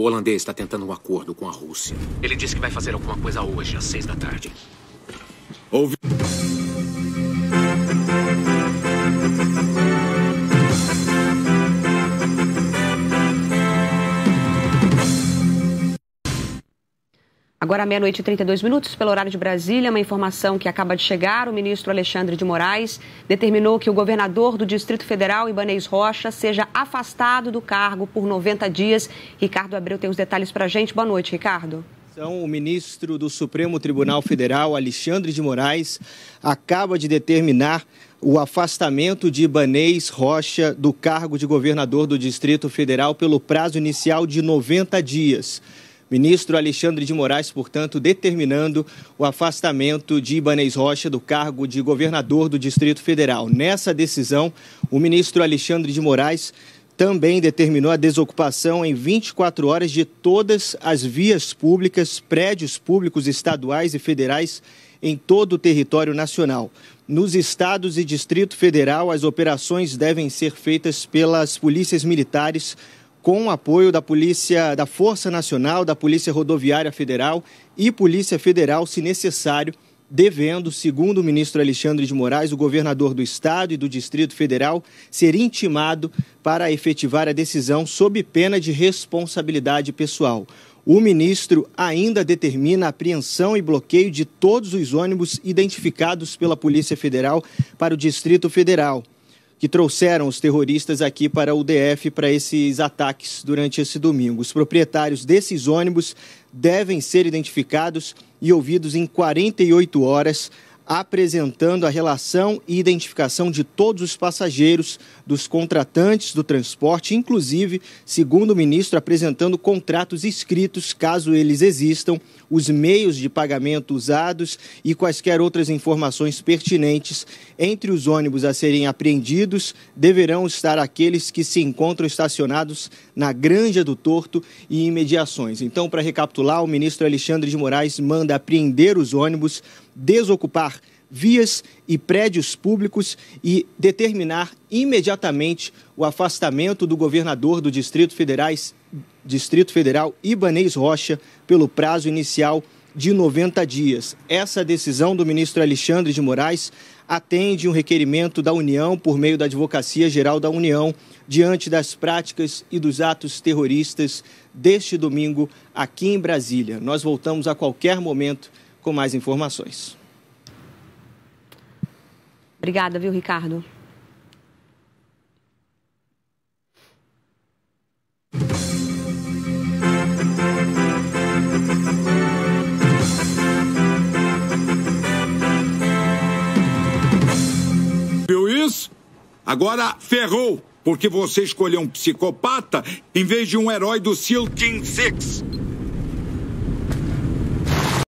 O holandês está tentando um acordo com a Rússia. Ele disse que vai fazer alguma coisa hoje, às seis da tarde. Ouvi. Agora, meia-noite e 32 minutos, pelo horário de Brasília, uma informação que acaba de chegar: o ministro Alexandre de Moraes determinou que o governador do Distrito Federal, Ibanez Rocha, seja afastado do cargo por 90 dias. Ricardo Abreu tem os detalhes para a gente. Boa noite, Ricardo. Então, o ministro do Supremo Tribunal Federal, Alexandre de Moraes, acaba de determinar o afastamento de Ibanês Rocha do cargo de governador do Distrito Federal pelo prazo inicial de 90 dias. Ministro Alexandre de Moraes, portanto, determinando o afastamento de Ibanez Rocha do cargo de governador do Distrito Federal. Nessa decisão, o ministro Alexandre de Moraes também determinou a desocupação em 24 horas de todas as vias públicas, prédios públicos estaduais e federais em todo o território nacional. Nos estados e Distrito Federal, as operações devem ser feitas pelas polícias militares com o apoio da Polícia da Força Nacional, da Polícia Rodoviária Federal e Polícia Federal, se necessário, devendo, segundo o ministro Alexandre de Moraes, o governador do estado e do Distrito Federal ser intimado para efetivar a decisão sob pena de responsabilidade pessoal. O ministro ainda determina a apreensão e bloqueio de todos os ônibus identificados pela Polícia Federal para o Distrito Federal que trouxeram os terroristas aqui para o DF para esses ataques durante esse domingo. Os proprietários desses ônibus devem ser identificados e ouvidos em 48 horas apresentando a relação e identificação de todos os passageiros, dos contratantes do transporte, inclusive, segundo o ministro, apresentando contratos escritos, caso eles existam, os meios de pagamento usados e quaisquer outras informações pertinentes. Entre os ônibus a serem apreendidos, deverão estar aqueles que se encontram estacionados na Granja do Torto e imediações. Então, para recapitular, o ministro Alexandre de Moraes manda apreender os ônibus desocupar vias e prédios públicos e determinar imediatamente o afastamento do governador do Distrito, Federais, Distrito Federal, Ibanês Rocha, pelo prazo inicial de 90 dias. Essa decisão do ministro Alexandre de Moraes atende um requerimento da União por meio da Advocacia Geral da União diante das práticas e dos atos terroristas deste domingo aqui em Brasília. Nós voltamos a qualquer momento com mais informações. Obrigada, viu, Ricardo? Viu isso? Agora ferrou, porque você escolheu um psicopata em vez de um herói do SEAL Team Six.